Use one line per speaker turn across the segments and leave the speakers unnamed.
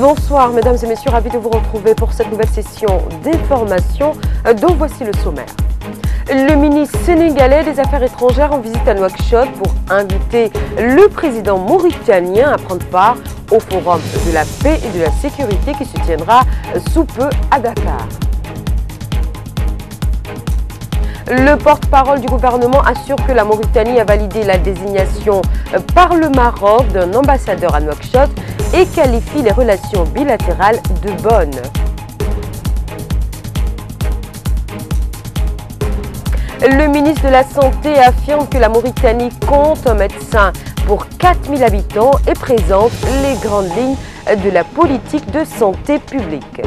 Bonsoir mesdames et messieurs, ravi de vous retrouver pour cette nouvelle session des formations. dont voici le sommaire. Le ministre sénégalais des Affaires étrangères en visite à Nouakchott pour inviter le président mauritanien à prendre part au Forum de la paix et de la sécurité qui se tiendra sous peu à Dakar. Le porte-parole du gouvernement assure que la Mauritanie a validé la désignation par le Maroc d'un ambassadeur à Nouakchott et qualifie les relations bilatérales de bonnes. Le ministre de la Santé affirme que la Mauritanie compte un médecin pour 4000 habitants et présente les grandes lignes de la politique de santé publique.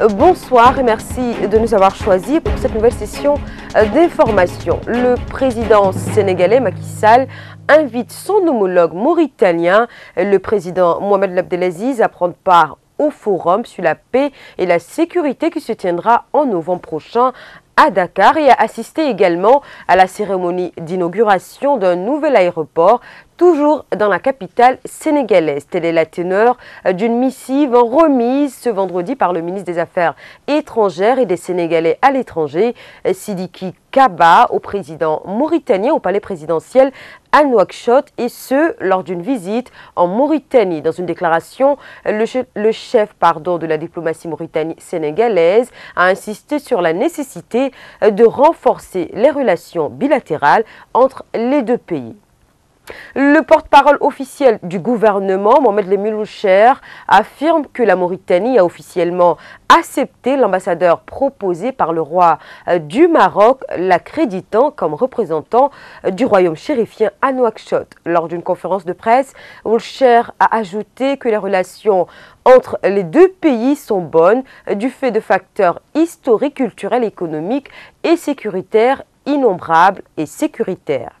Euh, bonsoir et merci de nous avoir choisis pour cette nouvelle session euh, d'information. Le président sénégalais Macky Sall invite son homologue mauritanien, le président Mohamed Abdelaziz, à prendre part au forum sur la paix et la sécurité qui se tiendra en novembre prochain à Dakar et à assister également à la cérémonie d'inauguration d'un nouvel aéroport toujours dans la capitale sénégalaise. Telle est la teneur d'une missive remise ce vendredi par le ministre des Affaires étrangères et des Sénégalais à l'étranger, euh, Sidiki Kaba, au président mauritanien au palais présidentiel à Nouakchott, et ce, lors d'une visite en Mauritanie. Dans une déclaration, euh, le, chef de la diplomatie mauritanie-sénégalaise a insisté sur la nécessité euh, de renforcer les relations bilatérales entre les deux pays. Le porte-parole officiel du gouvernement, Mohamed Lemouloucher, affirme que la Mauritanie a officiellement accepté l'ambassadeur proposé par le roi euh, du Maroc, l'accréditant comme représentant euh, du royaume chérifien à Nouakchott. Lors d'une conférence de presse, Wulcher a ajouté que les relations entre les deux pays sont bonnes euh, du fait de facteurs historiques, culturels, économiques et sécuritaires innombrables et sécuritaires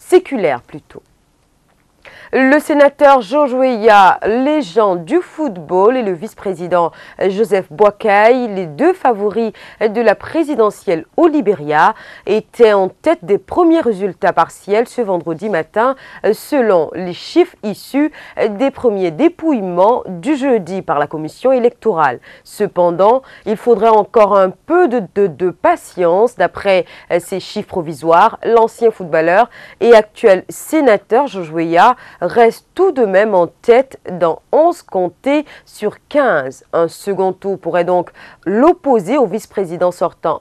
séculaire plutôt. Le sénateur les légende du football, et le vice-président Joseph Boakai, les deux favoris de la présidentielle au Libéria, étaient en tête des premiers résultats partiels ce vendredi matin, selon les chiffres issus des premiers dépouillements du jeudi par la commission électorale. Cependant, il faudrait encore un peu de, patience. D'après euh, ces chiffres provisoires, l'ancien footballeur et actuel sénateur Weah reste tout de même en tête dans 11 comtés sur 15. Un second tour pourrait donc l'opposer au vice-président sortant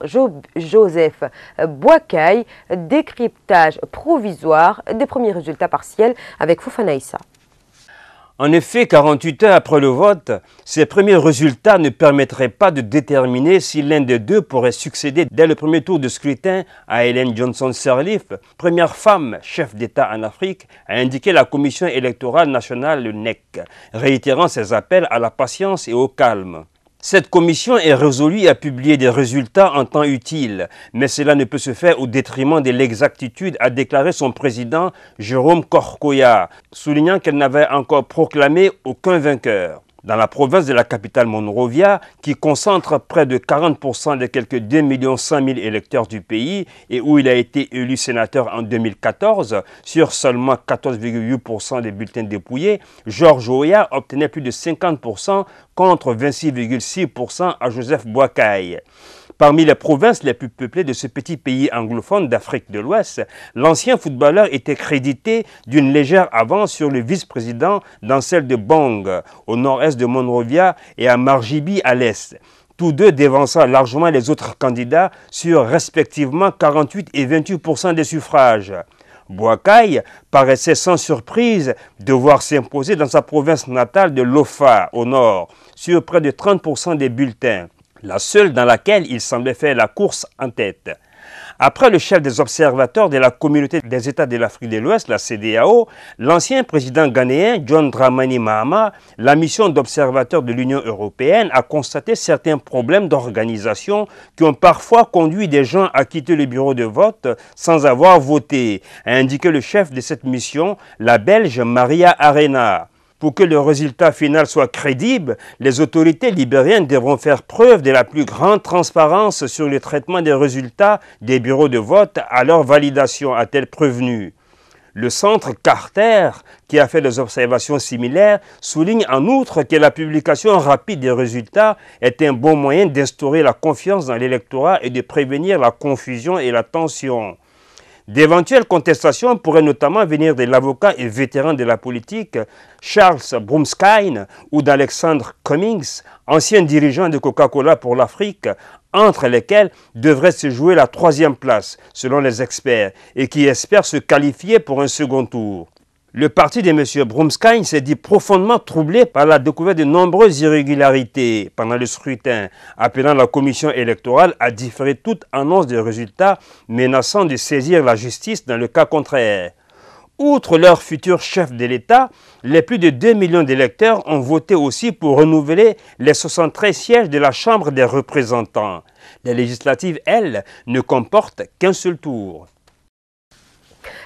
Joseph Boakai. Décryptage provisoire des premiers résultats partiels avec Fofanaïsa.
En effet, 48 heures après le vote, ces premiers résultats ne permettraient pas de déterminer si l'un des deux pourrait succéder dès le premier tour de scrutin à Hélène Johnson-Sirleaf, première femme chef d'État en Afrique, a indiqué la Commission électorale nationale, le NEC, réitérant ses appels à la patience et au calme. Cette commission est résolue à publier des résultats en temps utile, mais cela ne peut se faire au détriment de l'exactitude, a déclaré son président Jérôme Corcoya, soulignant qu'elle n'avait encore proclamé aucun vainqueur dans la province de la capitale Monrovia, qui concentre près de 40% des quelques 2 millions 000 électeurs du pays et où il a été élu sénateur en 2014 sur seulement 14,8% des bulletins dépouillés, Georges Oya obtenait plus de 50% contre 26,6% à Joseph Boakai. Parmi les provinces les plus peuplées de ce petit pays anglophone d'Afrique de l'Ouest, l'ancien footballeur était crédité d'une légère avance sur le vice-président dans celle de Bang, au nord-est de Monrovia, et à Margibi à l'est tous deux dévançant largement les autres candidats sur respectivement 48 et 28 des suffrages. Boakai paraissait sans surprise devoir s'imposer dans sa province natale de Lofa, au nord, sur près de 30 des bulletins la seule dans laquelle il semblait faire la course en tête. Après le chef des observateurs de la communauté des États de l'Afrique de l'Ouest, la CDAO, l'ancien président ghanéen John Dramani Mahama, la mission d'observateur de l'Union européenne a constaté certains problèmes d'organisation qui ont parfois conduit des gens à quitter le bureau de vote sans avoir voté, a indiqué le chef de cette mission, la Belge Maria Arena. Pour que le résultat final soit crédible, les autorités libériennes devront faire preuve de la plus grande transparence sur le traitement des résultats des bureaux de vote à leur validation, a-t-elle prévenu. Le centre Carter, qui a fait des observations similaires, souligne en outre que la publication rapide des résultats est un bon moyen d'instaurer la confiance dans l'électorat et de prévenir la confusion et la tension. D'éventuelles contestations pourraient notamment venir de l'avocat et vétéran de la politique Charles Brumskine ou d'Alexandre Cummings, ancien dirigeant de Coca-Cola pour l'Afrique, entre lesquels devrait se jouer la troisième place, selon les experts, et qui espèrent se qualifier pour un second tour. Le parti de M. Brumskine s'est dit profondément troublé par la découverte de nombreuses irrégularités pendant le scrutin, appelant la commission électorale à différer toute annonce de résultats menaçant de saisir la justice dans le cas contraire. Outre leur futur chef de l'État, les plus de 2 millions d'électeurs ont voté aussi pour renouveler les 73 sièges de la Chambre des représentants. Les législatives, elles, ne comportent qu'un seul tour.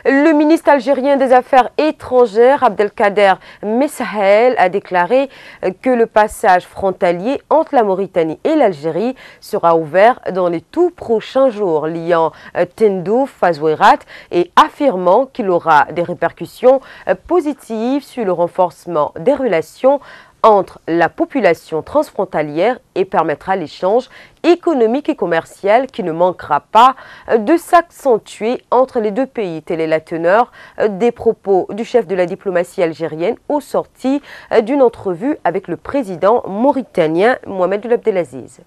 Le ministre algérien des Affaires étrangères, Abdelkader Messahel, a déclaré euh, que le passage frontalier entre la Mauritanie et l'Algérie sera ouvert dans les tout prochains jours, liant euh, Tendouf, Fazouerat et affirmant qu'il aura des répercussions euh, positives sur le renforcement des relations entre la population transfrontalière et permettra l'échange économique et commercial qui ne manquera pas de s'accentuer entre les deux pays. Telle est la teneur euh, des propos du chef de la diplomatie algérienne aux sorties euh, d'une entrevue avec le président mauritanien Mohamed Abdelaziz.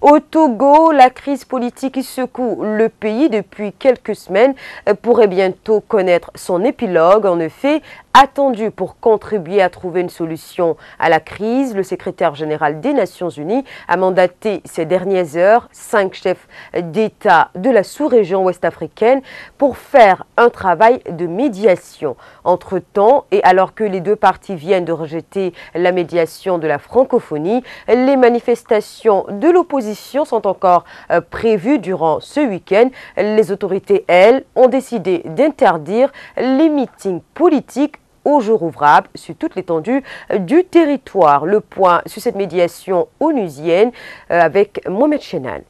Au Togo, la crise politique qui secoue le pays depuis quelques semaines euh, pourrait bientôt connaître son épilogue. En effet, attendu pour contribuer à trouver une solution à la crise. Le secrétaire général des Nations Unies a mandaté ces dernières heures cinq chefs d'État de la sous-région ouest-africaine pour faire un travail de médiation. Entre-temps, et alors que les deux parties viennent de rejeter la médiation de la francophonie, les manifestations de l'opposition sont encore euh, prévues durant ce week-end. Les autorités, elles, ont décidé d'interdire les meetings politiques au jour ouvrable sur toute l'étendue euh, du territoire. Le point sur cette médiation onusienne euh, avec Mohamed Chenal.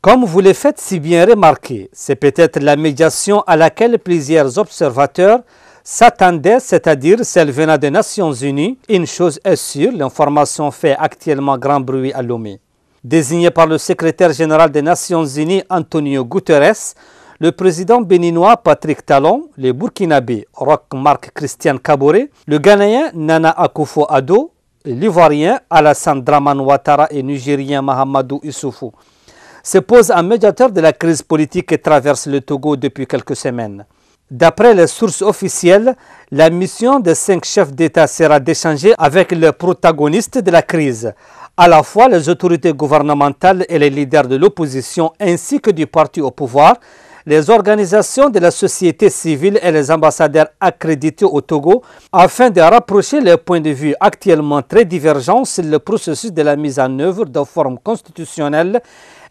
Comme vous le faites si bien remarquer, c'est peut-être la médiation à laquelle plusieurs observateurs s'attendaient, c'est-à-dire celle venant des Nations Unies. Une chose est sûre, l'information fait actuellement grand bruit à l'OMI. Désigné par le secrétaire général des Nations Unies, Antonio Guterres, le président béninois Patrick Talon, le burkinabé Roch-Marc Christian Kabore, le Ghanéen Nana Akufo-Addo, l'Ivoirien Alassane Draman Ouattara et Nigérien Mahamadou Issoufou se posent en médiateur de la crise politique qui traverse le Togo depuis quelques semaines. D'après les sources officielles, la mission des cinq chefs d'État sera d'échanger avec les protagonistes de la crise, à la fois les autorités gouvernementales et les leaders de l'opposition ainsi que du parti au pouvoir, les organisations de la société civile et les ambassadeurs accrédités au Togo afin de rapprocher les points de vue actuellement très divergents sur le processus de la mise en œuvre de formes constitutionnelles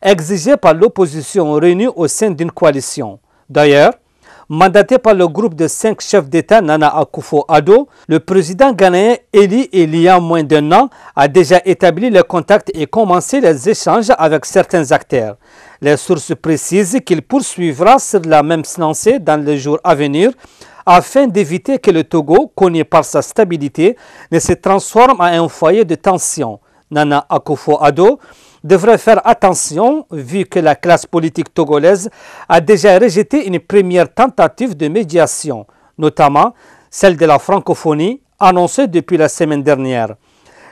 exigées par l'opposition réunie au sein d'une coalition. D'ailleurs, Mandaté par le groupe de cinq chefs d'État Nana Akufo-Addo, le président ghanéen élu il y a moins d'un an a déjà établi les contacts et commencé les échanges avec certains acteurs. Les sources précisent qu'il poursuivra sur la même lancée dans les jours à venir afin d'éviter que le Togo, connu par sa stabilité, ne se transforme en un foyer de tension. Nana Akufo-Addo devrait faire attention vu que la classe politique togolaise a déjà rejeté une première tentative de médiation, notamment celle de la francophonie annoncée depuis la semaine dernière.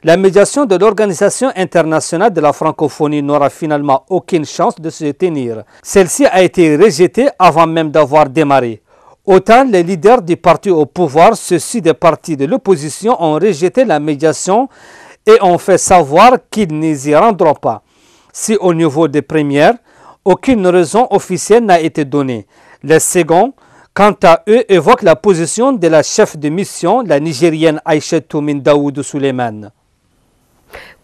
La médiation de l'Organisation internationale de la francophonie n'aura finalement aucune chance de se tenir. Celle-ci a été rejetée avant même d'avoir démarré. Autant les leaders du parti au pouvoir, ceux-ci des partis de l'opposition, ont rejeté la médiation et on fait savoir qu'ils n'y rendront pas. Si au niveau des premières, aucune raison officielle n'a été donnée. Les seconds, quant à eux, évoquent la position de la chef de mission, la Nigérienne Aïcha Mindaoudou Daoud Suleiman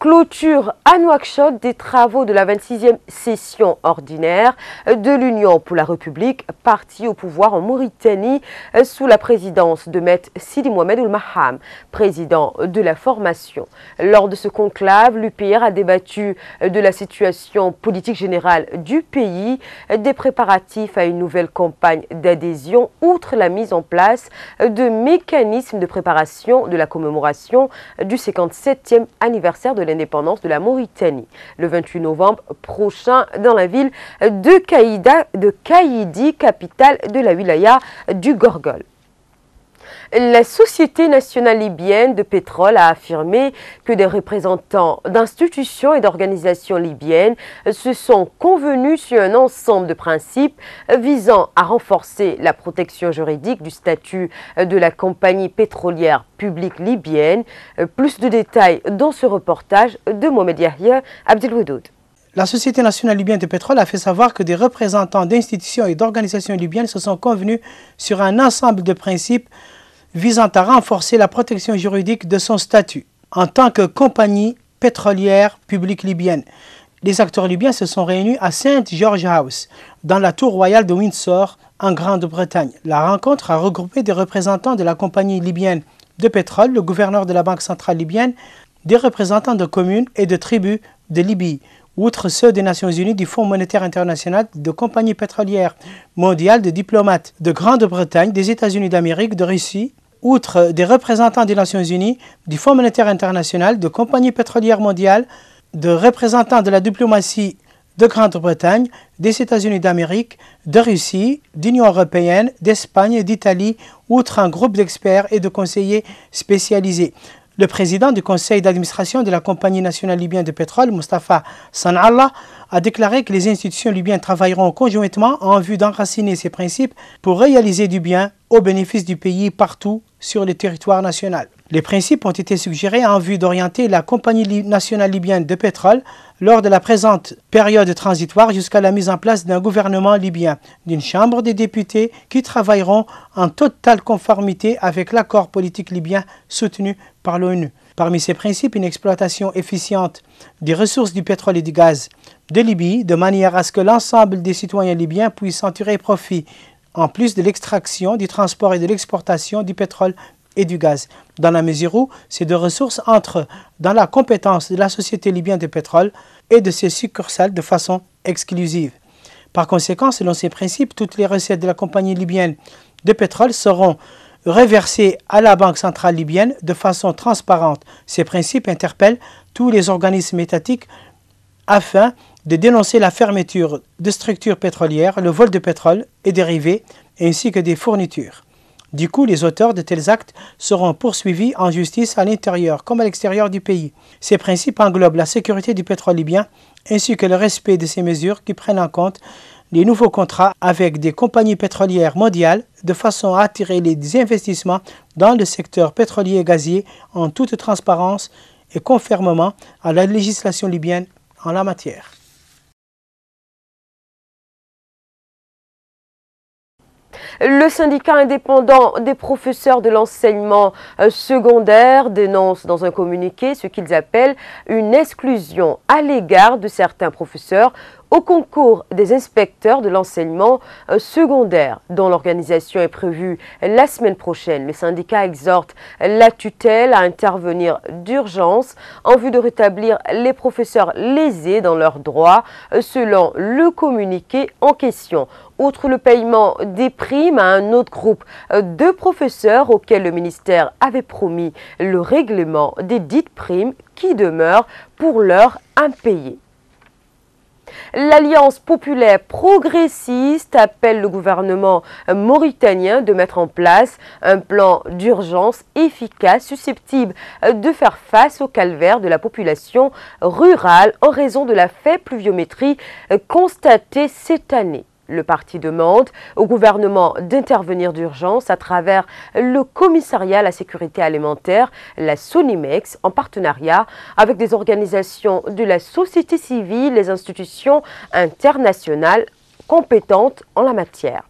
clôture à Nouakchott des travaux de la 26e session ordinaire de l'Union pour la République, parti au pouvoir en Mauritanie euh, sous la présidence de Maître Sidi Mohamed Oulmaham, président de la formation. Lors de ce conclave, l'UPR a débattu euh, de la situation politique générale du pays, euh, des préparatifs à une nouvelle campagne d'adhésion, outre la mise en place de mécanismes de préparation de la commémoration du 57e anniversaire de l'indépendance de la Mauritanie le 28 novembre prochain dans la ville de Kaïda, de Kaïdi, capitale de la wilaya du Gorgol la Société nationale libyenne de pétrole a affirmé que des représentants d'institutions et d'organisations libyennes se sont convenus sur un ensemble de principes visant à renforcer la protection juridique du statut de la compagnie pétrolière publique libyenne. Plus de détails dans ce reportage de
Mohamed Yahya Abdelwedoud. La Société nationale libyenne de pétrole a fait savoir que des représentants d'institutions et d'organisations libyennes se sont convenus sur un ensemble de principes visant à renforcer la protection juridique de son statut en tant que compagnie pétrolière publique libyenne. Les acteurs libyens se sont réunis à St. George House, dans la tour royale de Windsor, en Grande-Bretagne. La rencontre a regroupé des représentants de la compagnie libyenne de pétrole, le gouverneur de la Banque centrale libyenne, des représentants de communes et de tribus de Libye, outre ceux des Nations Unies, du Fonds monétaire international, de compagnies pétrolières mondiales, de diplomates de Grande-Bretagne, des États-Unis d'Amérique, de Russie, outre des représentants des Nations Unies, du Fonds monétaire international, de compagnies pétrolières mondiales, de représentants de la diplomatie de Grande-Bretagne, des États-Unis d'Amérique, de Russie, d'Union européenne, d'Espagne, et d'Italie, outre un groupe d'experts et de conseillers spécialisés. Le président du conseil d'administration de la Compagnie nationale libyenne de pétrole, Mustafa Sanallah, a déclaré que les institutions libyennes travailleront conjointement en vue d'enraciner ces principes pour réaliser du bien au bénéfice du pays partout sur le territoire national. Les principes ont été suggérés en vue d'orienter la Compagnie nationale libyenne de pétrole lors de la présente période transitoire jusqu'à la mise en place d'un gouvernement libyen, d'une Chambre des députés qui travailleront en totale conformité avec l'accord politique libyen soutenu par l'ONU. Parmi ces principes, une exploitation efficiente des ressources du pétrole et du gaz de Libye, de manière à ce que l'ensemble des citoyens libyens puissent en tirer profit, en plus de l'extraction, du transport et de l'exportation du pétrole et du gaz, dans la mesure où ces deux ressources entrent dans la compétence de la Société libyenne de pétrole et de ses succursales de façon exclusive. Par conséquent, selon ces principes, toutes les recettes de la compagnie libyenne de pétrole seront reverser à la Banque centrale libyenne de façon transparente. Ces principes interpellent tous les organismes étatiques afin de dénoncer la fermeture de structures pétrolières, le vol de pétrole et dérivés, ainsi que des fournitures. Du coup, les auteurs de tels actes seront poursuivis en justice à l'intérieur comme à l'extérieur du pays. Ces principes englobent la sécurité du pétrole libyen ainsi que le respect de ces mesures qui prennent en compte les nouveaux contrats avec des compagnies pétrolières mondiales de façon à attirer les investissements dans le secteur pétrolier et gazier en toute transparence et conformément à la législation libyenne en la matière.
Le syndicat indépendant des professeurs de l'enseignement euh, secondaire dénonce dans un communiqué ce qu'ils appellent une exclusion à l'égard de certains professeurs au concours des inspecteurs de l'enseignement euh, secondaire, dont l'organisation est prévue la semaine prochaine. Le syndicat exhorte la tutelle à intervenir d'urgence en vue de rétablir les professeurs lésés dans leurs droits, euh, selon le communiqué en question. Outre le paiement des primes à un autre groupe de professeurs auxquels le ministère avait promis le règlement des dites primes qui demeurent pour l'heure impayées. L'Alliance populaire progressiste appelle le gouvernement mauritanien de mettre en place un plan d'urgence efficace susceptible de faire face au calvaire de la population rurale en raison de la faible pluviométrie constatée cette année. Le parti demande au gouvernement d'intervenir d'urgence à travers le commissariat à la sécurité alimentaire, la Sonimex, en partenariat avec des organisations de la société civile, les institutions internationales compétentes en la matière.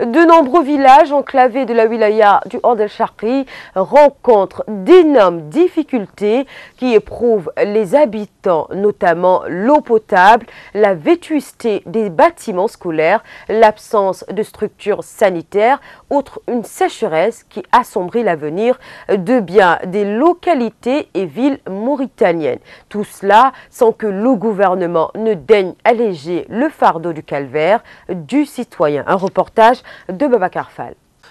De nombreux villages enclavés de la wilaya du de charki rencontrent d'énormes difficultés qui éprouvent les habitants, notamment l'eau potable, la vétusté des bâtiments scolaires, l'absence de structures sanitaires, outre une sécheresse qui assombrit l'avenir de bien des localités et villes mauritaniennes. Tout cela sans que le gouvernement ne daigne alléger le fardeau du calvaire du citoyen. Un reportage de Babacar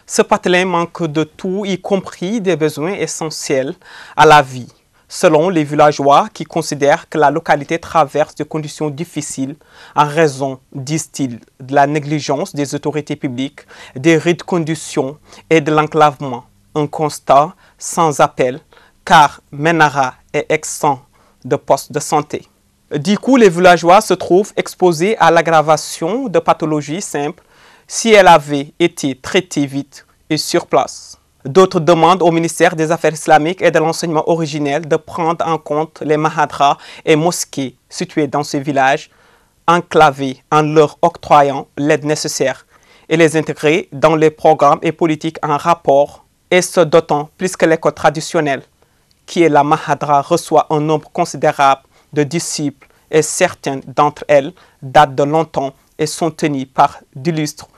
Ce patelin manque de tout, y compris des besoins essentiels à la vie. Selon les villageois qui considèrent que la localité traverse des conditions difficiles en raison, disent-ils, de la négligence des autorités publiques, des rides conditions et de l'enclavement. Un constat sans appel car Menara est exempt de postes de santé. Du coup, les villageois se trouvent exposés à l'aggravation de pathologies simples si elle avait été traitée vite et sur place. D'autres demandent au ministère des Affaires islamiques et de l'enseignement originel de prendre en compte les mahadras et mosquées situées dans ces villages enclavés en leur octroyant l'aide nécessaire et les intégrer dans les programmes et politiques en rapport et ce d'autant plus que l'école traditionnelle qui est la mahadra reçoit un nombre considérable de disciples et certaines d'entre elles datent de longtemps et sont tenues par d'illustres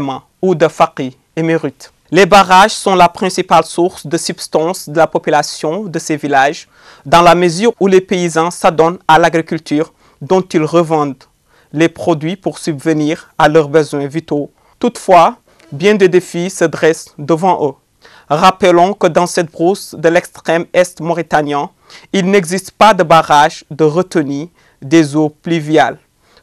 mains, ou de et émérite. Les barrages sont la principale source de substance de la population de ces villages, dans la mesure où les paysans s'adonnent à l'agriculture dont ils revendent les produits pour subvenir à leurs besoins vitaux. Toutefois, bien des défis se dressent devant eux. Rappelons que dans cette brousse de l'extrême est mauritanien, il n'existe pas de barrage de retenue des eaux pluviales.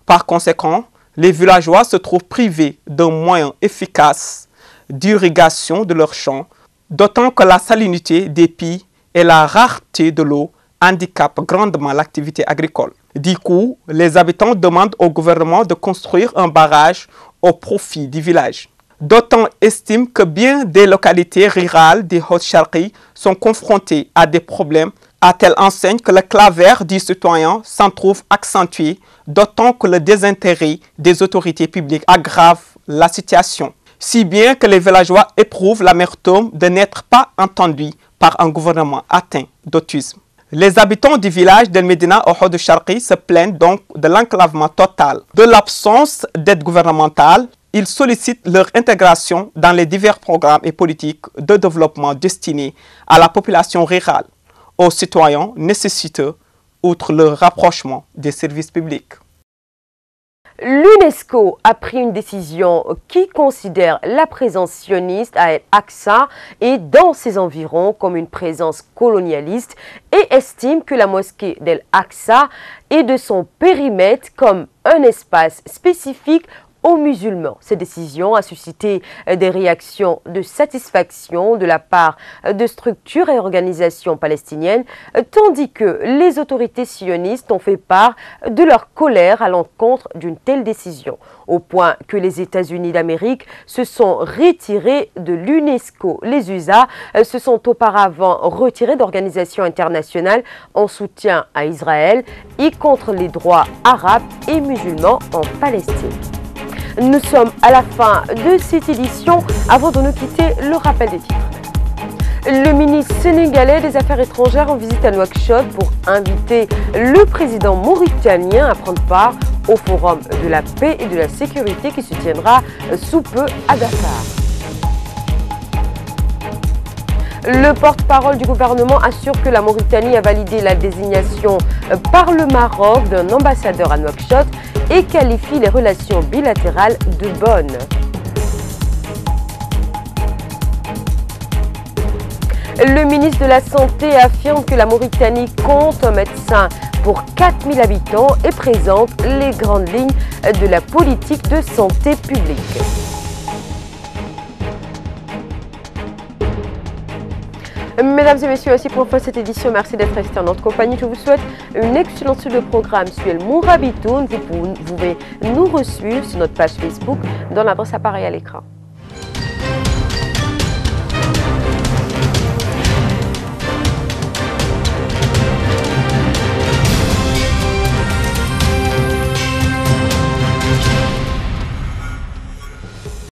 Par conséquent, les villageois se trouvent privés d'un moyen efficace d'irrigation de leurs champs, d'autant que la salinité des puits et la rareté de l'eau handicapent grandement l'activité agricole. Du coup, les habitants demandent au gouvernement de construire un barrage au profit du village. D'autant estime que bien des localités rurales des hauts charries sont confrontées à des problèmes à telle enseigne que le clavaire du citoyen s'en trouve accentué d'autant que le désintérêt des autorités publiques aggrave la situation, si bien que les villageois éprouvent l'amertume de n'être pas entendus par un gouvernement atteint d'autisme. Les habitants du village de Medina au de Sharqi se plaignent donc de l'enclavement total, de l'absence d'aide gouvernementale. Ils sollicitent leur intégration dans les divers programmes et politiques de développement destinés à la population rurale, aux citoyens nécessiteux outre le rapprochement des services publics.
L'UNESCO a pris une décision qui considère la présence sioniste à El Aqsa et dans ses environs comme une présence colonialiste et estime que la mosquée d'El Aqsa et de son périmètre comme un espace spécifique aux musulmans. Cette décision a suscité euh, des réactions de satisfaction de la part euh, de structures et organisations palestiniennes, euh, tandis que les autorités sionistes ont fait part de leur colère à l'encontre d'une telle décision, au point que les États-Unis d'Amérique se sont retirés de l'UNESCO. Les USA se sont auparavant retirés d'organisations internationales en soutien à Israël et contre les droits arabes et musulmans en Palestine. Nous sommes à la fin de cette édition. Avant de nous quitter, le rappel des titres. Le ministre sénégalais des Affaires étrangères en visite à Nouakchott pour inviter le président mauritanien à prendre part au Forum de la paix et de la sécurité qui se tiendra sous peu à Dakar. Le porte-parole du gouvernement assure que la Mauritanie a validé la désignation par le Maroc d'un ambassadeur à Nouakchott et qualifie les relations bilatérales de bonnes. Le ministre de la Santé affirme que la Mauritanie compte un médecin pour 4000 habitants et présente les grandes lignes de la politique de santé publique. Mesdames et messieurs, aussi pour cette édition, merci d'être restés en notre compagnie. Je vous souhaite une excellente suite de programme sur le Mourabitoun. Vous pouvez nous suivre sur notre page Facebook dans l'adresse appareil à l'écran.